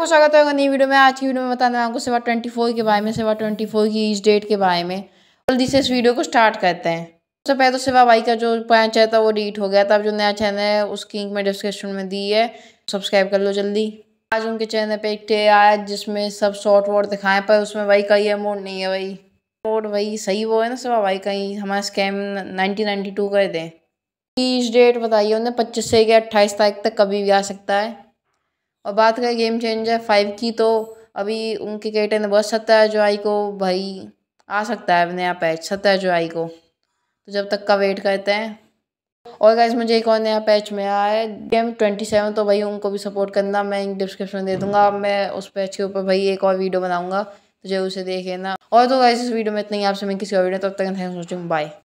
आपको स्वागत होगा नई वीडियो में आज की वीडियो में बताने आपको सेवा ट्वेंटी फोर के बारे में सेवा ट्वेंटी फोर की इस डेट के बारे में जल्दी से इस वीडियो को स्टार्ट करते हैं सबसे पहले तो सेवा भाई का जो पुराना चैनल था वो डिलीट हो गया था अब जो नया चैनल है उसकी लिंक मैं डिस्क्रिप्शन में दी है सब्सक्राइब कर लो जल्दी आज उनके चैनल पर एक टे आया जिसमें सब शॉर्ट वॉर्ड दिखाएं पर उसमें भाई का ये मोड नहीं है भाई मोड भाई सही वो है ना सेवा भाई का ही हमारा स्कैम नाइनटीन कर दें इस डेट बताइए उन्हें पच्चीस से अट्ठाईस तारीख तक कभी भी आ सकता है और बात करें गेम चेंजर फाइव की तो अभी उनके कैटे ने बस सत्तर जुआई को भाई आ सकता है नया पैच सत्तर जुआई को तो जब तक का वेट करते हैं और गाइज मुझे एक और नया पैच में आया है गेम ट्वेंटी सेवन तो भाई उनको भी सपोर्ट करना मैं डिस्क्रिप्शन में दे दूंगा मैं उस पैच के ऊपर भाई एक और वीडियो बनाऊंगा तो जरूर उसे देख लेना और तो गाइज इस वीडियो में इतना ही आपसे मैं किसी और वीडियो तब तो तक थैंक सोचिंग बाय